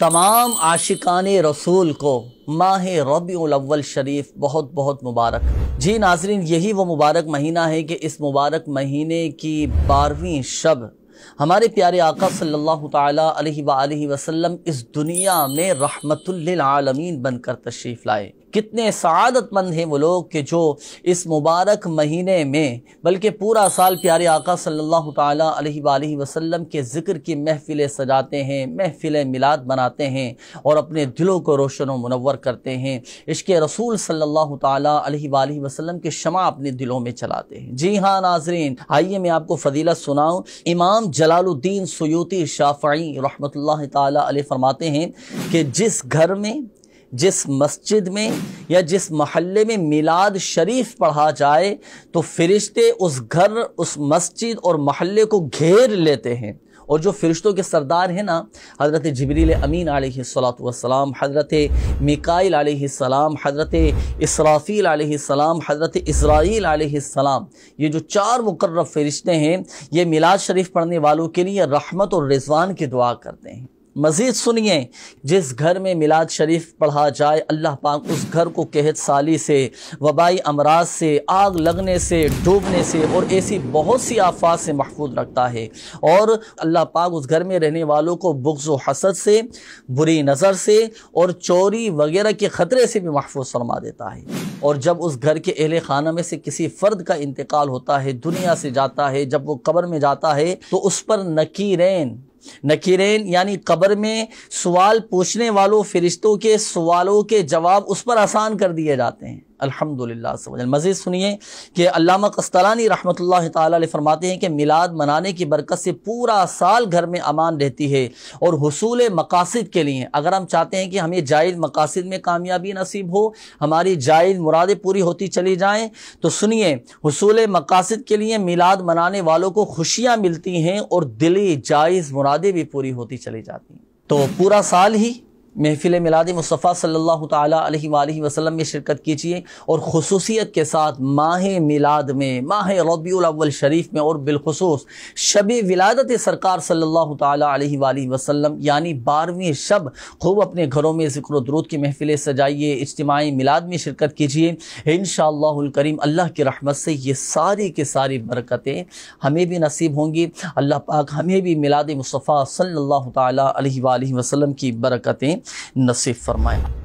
तमाम आशिकान रसूल को माह रबी शरीफ बहुत बहुत मुबारक जी नाजरीन यही वो मुबारक महीना है कि इस मुबारक महीने की बारहवीं शब हमारे प्यारे आका सल्लल्लाहु अलैहि वसल्लम इस दुनिया में रहमतुल्लिल आलमीन बनकर तशरीफ़ लाए कितने सदतमंद हैं वो लोग के जो इस मुबारक महीने में बल्कि पूरा साल प्यारे आका सल्लल्लाहु अलैहि वसल्लम के ज़िक्र की महफ़िलें सजाते हैं महफ़िल मिलाद बनाते हैं और अपने दिलों को रोशन व मनवर करते हैं इश्क रसूल सल्लल्लाहु अलैहि वसल्लम के शमा अपने दिलों में चलाते हैं जी हाँ नाजरीन आइए मैं आपको फजीलत सुनाऊँ इमाम जलालुद्दीन सयूती शाफ़ी रहमत तरमाते हैं कि जिस घर में जिस मस्जिद में या जिस महल्ले में मिलाद शरीफ पढ़ा जाए तो फ़रिश्ते उस घर उस मस्जिद और महल्ले को घेर लेते हैं और जो फ़रिश्तों के सरदार हैं ना हज़रत जबरील अमीन आलतम हज़रत मिकाइल आलाम हज़रत इसराफ़ील आलाम हज़रत इसराइल आलाम ये जो चार मुकर्र फ़रिश्ते हैं ये मिलाद शरीफ पढ़ने वालों के लिए रहमत और रिजवान की दुआ करते हैं मज़ीद सुनिए जिस घर में मिलाद शरीफ पढ़ा जाए अल्लाह पाक उस घर को कहत साली से वबाई अमराज से आग लगने से डूबने से और ऐसी बहुत सी आफात से महफूज रखता है और अल्लाह पाक उस घर में रहने वालों को बुग्स हसद से बुरी नज़र से और चोरी वगैरह के ख़तरे से भी महफूज फरमा देता है और जब उस घर के अहल खाना में से किसी फ़र्द का इंतकाल होता है दुनिया से जाता है जब वो कब्र में जाता है तो उस पर नकीरें नकीरेन यानी कब्र में सवाल पूछने वालों फरिश्तों के सवालों के जवाब उस पर आसान कर दिए जाते हैं अल्हम्दुलिल्लाह समझ मज़ीद सुनिए कि अल्लामा कस्तलानी रहमत ताली फरमाते हैं कि मिलाद मनाने की बरकत से पूरा साल घर में अमान रहती है और हसूल मकासद के लिए अगर हम चाहते हैं कि हमें जायज़ मकासद में कामयाबी नसीब हो हमारी जायज़ मुरादें पूरी होती चली जाएँ तो सुनिए हसूल मकासद के लिए मिलाद मनाने वालों को खुशियाँ मिलती हैं और दिली जायज़ मुरादें भी पूरी होती चली जाती हैं तो पूरा साल ही महफिल मिलाद मुस्तफ़ा सल्ला अलैहि वसल्लम में शिरकत कीजिए और खसूसियत के साथ माह मिलाद में माह रबील शरीफ में और बिलखसूस शब विलादत सरकार सल्ला अलैहि वसल्लम यानी बारहवीं शब खूब अपने घरों में जिक्र दरूद की महफिलें सजाइए इज्तमाही मिलाद में शिरकत कीजिए इन करीम अल्लाह की रहमत से ये सारी के सारी बरकतें हमें भी नसीब होंगी अल्लाह पाक हमें भी मिलाद मुस्तफ़ा सल्ला अलैहि वसल्लम की बरकतें नसीब फरमाए